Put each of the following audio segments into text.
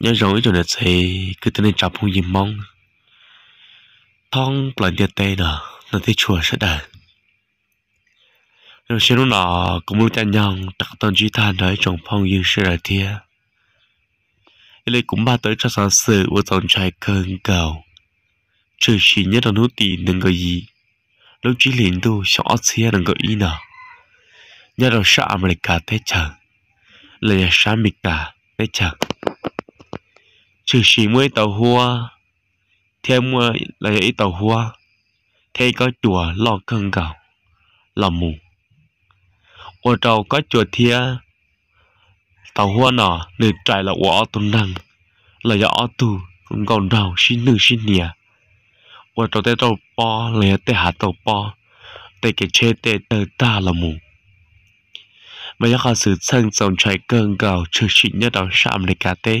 nhớ rồi rồi nè thì cứ tới nên chọc hung gì mong thong lần tiền tê nè nó thấy chùa sẽ đời rồi xin lúc nọ cũng muốn chân nhong đặt tên chỉ than nói trong phong dương sẽ là thia lấy cũng ba tới cho sáng sự của dòng trai cơn cầu trừ chỉ nhất là nút tì đừng có gì lúc chỉ liền tu cho ót xia đừng có ý nào, nhớ rồi sao mà lại cả thế chẳng là nhà sao mình cả thế chẳng chữ sĩ mươi tàu hoa thêm mua ờ, là ít tàu hoa thế có chùa lò cơn gạo là mù ở trâu có chùa thia tàu hoa nọ nữ trại là của tuần năng là do ở tu cũng còn đầu xin nữ xin nhỉ ở trâu tê trâu po là tê hạ tàu po tê cái chê tê tê ta là mù mà do họ sự sân dòng trái cơn gạo chữ sĩ nhất ở Sa America tê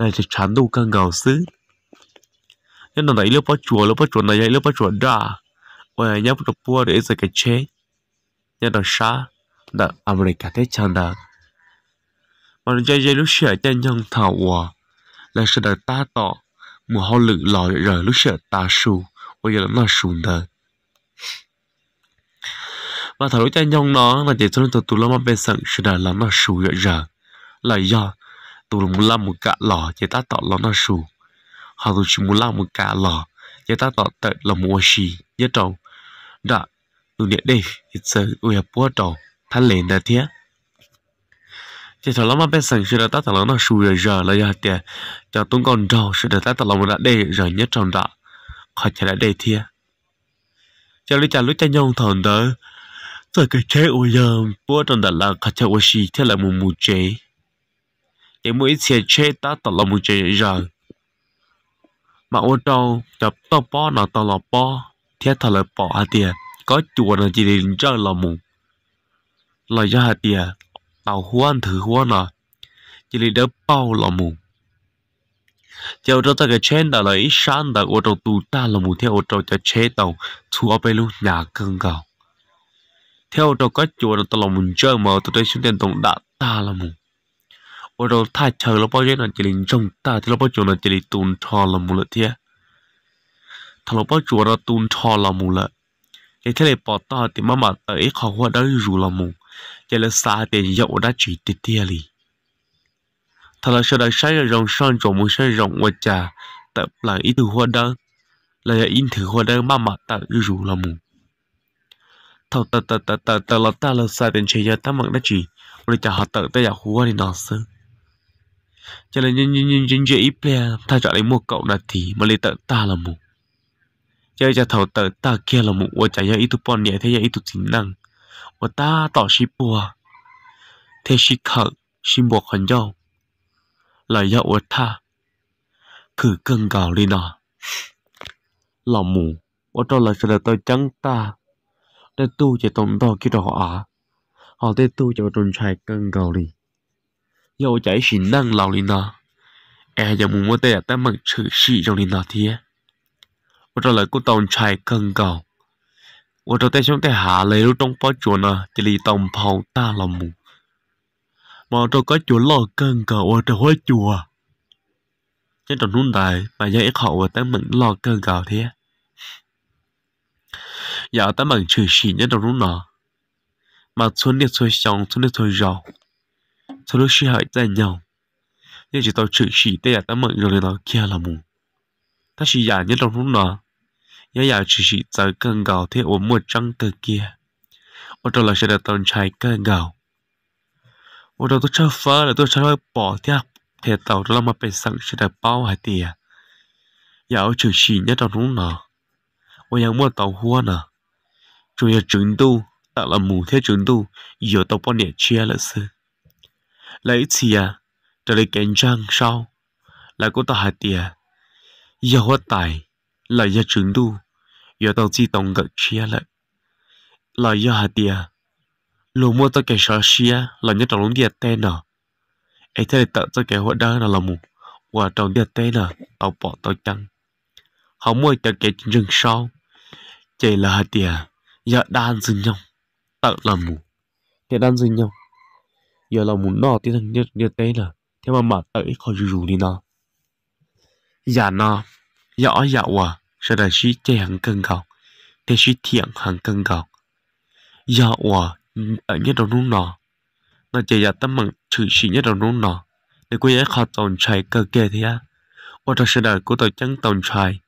này chỉ chán đâu cả ngầu xứ nên là đấy lúc bắt chuột, lúc bắt chuột này lúc bắt chùa đã vậy nhóc bắt bua để giờ cái chế nhá là sa đã America thế chẳng đã mà nó chơi chơi lúc sửa chân nhân thảo hòa là sự đời ta tỏ mùa hoa lự lò rồi lúc sửa ta su bây giờ là nó su đời mà thảo lúc chân nhân nó là chỉ cho nó tụi tụi nó mà bên sẵn sự đời là nó su rồi là do tu mu la mu cả lò chế ta tọ lò nó sù họ tu chỉ mu la mu cả lò chế ta tọ tệ là mua xì nhớ trâu đã tu địa đây ít sơ ui hấp búa trâu thắt lên đã thế chế thọ lắm mà bên sân sửa ta tọ lò nó sù rồi giờ là giờ tiền cho tung con trâu sửa ta tọ lò mu đã đây rồi nhớ trâu đã khỏi chế đã đây thế cho lúc cha lúc cha nhông thòn đó rồi cái chế ôi giờ búa trong đà là khát chế ôi xì thế là mù mù chế thì mỗi xe chế ta tao là một chế giờ mà ô tô chập tao bó nó tao là bó thế thật là bỏ à tiền có chùa nó chỉ đến chơi là mù là do hạt tiền tao hoan thử hoan nó chỉ đến đỡ bao là mù chiều đó ta cái chen đó là ít sáng đó ô tô tụ ta là mù theo ô tô cho chế tàu thu ở bên lúc nhà cưng cầu theo ô tô có chùa nó tao là mù chơi mà tụi đây xuống tiền tổng đã ta là mù 我都太丑了，抱怨了这里重大，这了抱怨了这里蹲错了木了天，他了抱怨了蹲错了木了，也这里抱到的妈妈的一口话都入了木，这里三点要我那嘴的店里，他了说到山上让上着木山让我家的让一头话灯，来要因头话灯妈妈的入了木。thầu tờ tờ tờ tờ tờ lọt ta lọt xa đến chơi giờ ta mặn đã chỉ, rồi chả họ tờ ta giả hú đi nó sớm cho nên nhân nhân nhân dễ player ta chọn lấy một cậu là thì mà lấy tận ta là một chơi cho thầu tờ ta kia là một và chạy nhớ ít tu pon nhẹ thế nhớ ít tu tính năng và ta tỏ shi bùa thế shi khở shi bùa khẩn dâu là do của ta cứ cưng gào đi nọ là mù ô tô là sẽ là tôi trắng ta để tu chỉ tổng to kia đó à họ để tu cho tôi chạy cưng gào đi yêu trái năng xì cho thế, cô 要在新浪老里呢，哎呀，木木的他们持续让里那天，我这来个当差更高，我这在想在下来路中包着呢，这里当跑大了木，mà tôi có chỗ lo cân cờ ở trong hóa chùa trên trong nút đại mà giờ ít hậu và tám mừng lo cân cờ thế giờ tám mừng trừ xì trên trong nút nọ mà xuân đi xuôi xong xuân đi xuôi rầu thôi lúc xí tại nhau nhưng chỉ tao chửi xí tê à tao rồi nên nó kia là mù ta xí giả nhất trong lúc đó ya ya chỉ xí giờ cơn gạo thế ổn một trăng từ kia ô tô là sẽ là tần trái gạo ô tô tôi cho phá tôi cho bỏ theo thế à. tàu đó là mà bên sẵn sẽ là bao hải tiền à. ya ở chửi xí trong lúc đó ô yang mua tàu hua nè chủ yếu chứng tu tạo là mù thế chứng tu yếu tàu bọn nhẹ chia là sư lấy chia à? trở lại cảnh trang sau là có ta hạt tiền giờ hoa tài là giờ trường đu giờ tàu chi tổng gật chia lại là giờ hạt tiền lùm mua tao cái sợ chia là nhất trọng lúng tiền tên nọ ấy thế tao tao kẻ hoa đơn là mù và trọng địa tên nào, tao bỏ tao chăng không mua tao cái trường sau chỉ là hạt tiền giờ đan dừng nhau tao là mù để đan dừng nhau giờ là muốn nó tiếng thằng nhật nhật đây là thế mà mà tới khỏi rủ rủ đi nó dạ nó dạ dạ à sẽ là suy chơi hàng cân cầu thế suy thiện hàng cân cầu dạ à ở nhất đầu nút nó nó chỉ dạ tâm mừng chữ sĩ nhất đầu nút nó để quay ấy khó tồn chạy cơ kê thế á và trong sự đời của tôi chẳng tồn chạy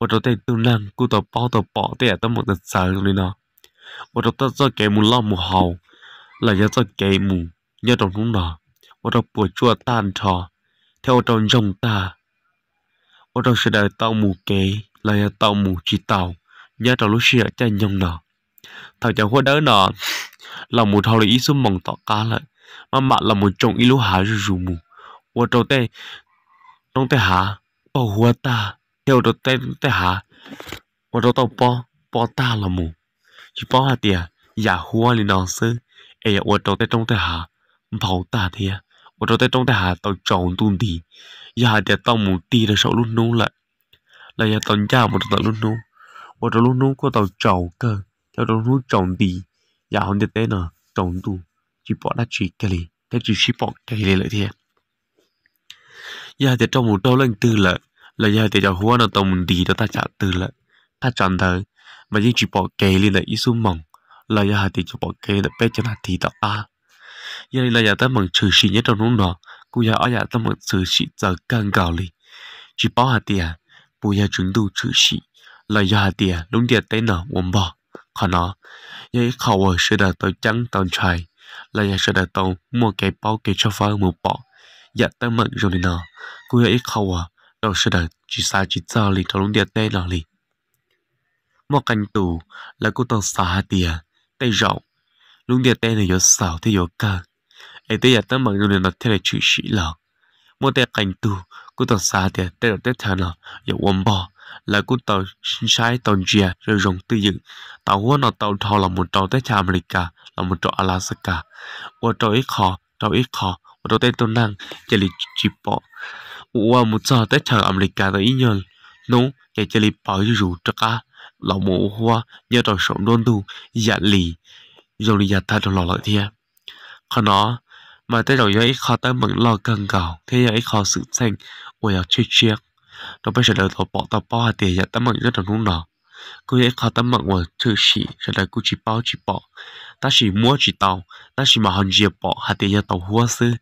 và trong tay tương năng của tôi bỏ tôi bỏ ở tâm mừng thật sợ đi nó và trong tay tôi kể mù lo mù hầu là do tôi kể mù nhớ trong lúc đó ở trong buổi chua tan trò theo ở trong dòng ta ở trong sự đời tao mù kế là tao mù chỉ tao nhớ trong lúc xưa cha nhông nọ thằng cháu hoa đỡ nọ là một thằng lý xuống mong tỏ cá lại mà mạ là một chồng ý lũ há rồi rù mù ở trong tê trong tê há bảo hoa ta theo trong tê tê há ở trong tao bao bao ta là mù chỉ bao hạt tiền giả hoa lên nó sư ấy ở trong tê trong tê há bảo ta thế à một trong tay trong tay hà tàu tròn tuôn đi giờ hà để tàu một tí là sợ luôn nung lại là giờ tàu nhà một tàu luôn nung một tàu luôn nung có tàu tròn cơ theo tàu luôn tròn thì, giờ không được thế nào tròn tu chỉ bỏ ra chỉ cái gì cái chỉ chỉ bỏ cái gì lại thế à? giờ để trong một đôi lần tư lại là giờ để cho hóa nó tàu một tí đó ta trả tư lại ta chọn thở mà chỉ chỉ bỏ cái gì lại ít xuống mỏng là giờ để chỉ bỏ cái là bé cho là thì tạo ta giờ là giờ ta mừng trừ sĩ nhất trong lúc đó cũng giờ ở giờ ta mừng trừ sĩ giờ càng gạo li chỉ bảo hạt tiền bây giờ chúng tôi trừ sĩ là giờ hạt tiền lúc tiền tên nào quần bò khó nó giờ khẩu ở sự đời tôi trắng tôi trai là giờ sự đời tôi mua cái bao cái cho phơi một bỏ giờ ta mừng rồi nọ cũng giờ khẩu ở đầu sự đời chỉ xa chỉ giờ li trong lúc tiền tên nào li một cành tù là cũng tôi sáu hạt tiền tay rộng lúc tiền tên này yo sáu thì yo ca ai tới giờ tớ mừng luôn nó thế này chữ sĩ là mua tay cảnh tu cú tao xa thì tay đầu tay thằng nó giờ quăng bò là cú tao sai tao chia rồi rồng tự dựng tao hoa nó tao thò là một tàu tới Mỹ cả là một tàu Alaska qua tàu ít khó tàu ít khó qua tàu tên tao năng chỉ là chỉ bỏ qua một giờ tới thằng America tới ít nhân nó chỉ chỉ là bảo rủ cho cả là một hoa nhớ tàu sống đôn tu dạ lì rồi dạ thay tao lò lại thiệt ขณะ mà tới đầu ấy khó tới mừng lo cần cầu thế ấy khó sự thành ôi ở chơi chiếc nó bây giờ đầu tổ bỏ tao bỏ tiền giờ tao mừng rất là đúng đó cứ ấy khó tao mừng của thư sĩ rồi là cứ chỉ bao chỉ bỏ ta chỉ mua chỉ tàu ta chỉ mà hòn diệp bỏ hạt tiền giờ tàu hua sư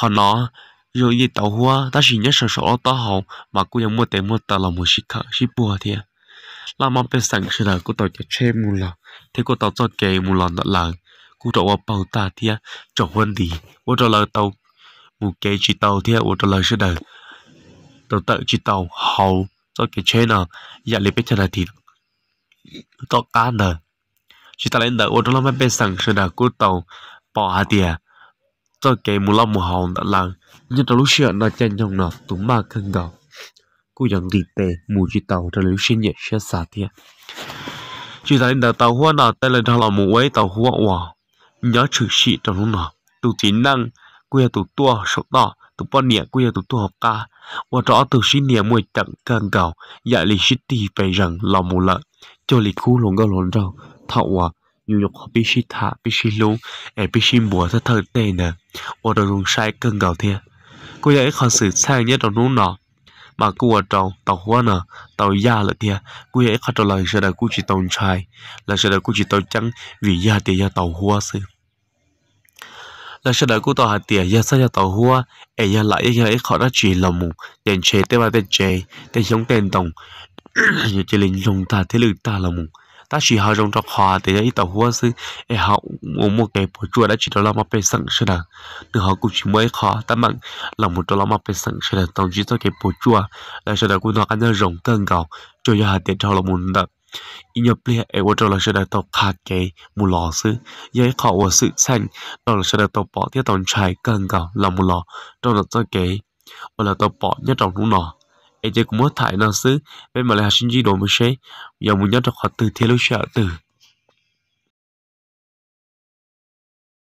còn nó rồi gì tàu hua ta chỉ nhớ sợ sợ tao hậu mà cứ giờ mua tiền mua tàu là một chỉ khờ chỉ bùa thiệt làm mà bên sẵn sự là cô tàu chơi mù lò thế cô tàu cho kề mù lò nợ lời cú trọ vào bao ta thia trọ hơn thì ô trọ là tàu mù kế chỉ tàu thia ô trọ là sẽ đời tàu tự chỉ tàu hầu cho cái chế nào dạ lấy bên chân là thì tàu cá nè chỉ ta lên đời ô trọ là mấy bên sẵn sẽ đời cú tàu bỏ hạt thia cho cái mù lòng mù hầu đã làm nhưng tàu lúc chuyện nó chân trong nó túng mà cân gạo, cú dọn đi tè mù chỉ tàu cho lúc xin nhẹ sẽ xả thia chỉ thấy đợt tàu hoa nào tên là thằng là mù ấy tàu hoa wow nhớ chữ sĩ trong lúc nào tụ chỉ năng quê tụ tua số đó tụ bao nẻ quê tụ tua học ca và rõ tụ sĩ nẻ mùi tận cần cầu dạ lì sĩ tì về rằng là mù lợ cho lì khu lồng gà lồng rau thảo à nhiều nhục họ bị sĩ thả bị sĩ lú em bị sĩ mùa thật thơ tê nè và đồ dùng sai càng cầu thế cô dạy khó sự sang nhất trong lúc nào mà cua trâu tàu hoa nè tàu da là tia cua ấy khát là sẽ là cua chỉ tàu chai là sẽ là cua chỉ tàu trắng vì da tia da tàu hoa sư là sẽ đợi cô tàu hạt tiền giờ sao cho tàu hoa ấy giờ lại giờ ấy khó đã chỉ lòng một dành chế tế ba tên chế tên sống tên tổng như chỉ linh dùng ta thế lực ta lòng một ta chỉ họ rong trong họ để ý tàu hoa sư e họ muốn một cái bữa chua đã chỉ đó là mà phải sẵn sẽ đằng nữa họ cũng chỉ mới khó ta mặn là một đó là mà phải sẵn sẽ đằng tổng chỉ cho cái bữa chua là sẽ đằng cũng nó ăn ra rồng cơn gạo cho ra hạt tiền cho là muốn đập nhớ bia e wo cho là sẽ đằng tàu khá cái mù lò sư ye họ wo sự xanh đó là sẽ đằng tàu bỏ tiếp tổng trái cơn gạo là mù lò đó là cho cái và là tàu bỏ nhất trong lúc nào ai chơi cũng mất thải năng sứ bên mà là sinh di đồ mới xe giờ muốn nhớ được khoản từ thế lúc sợ từ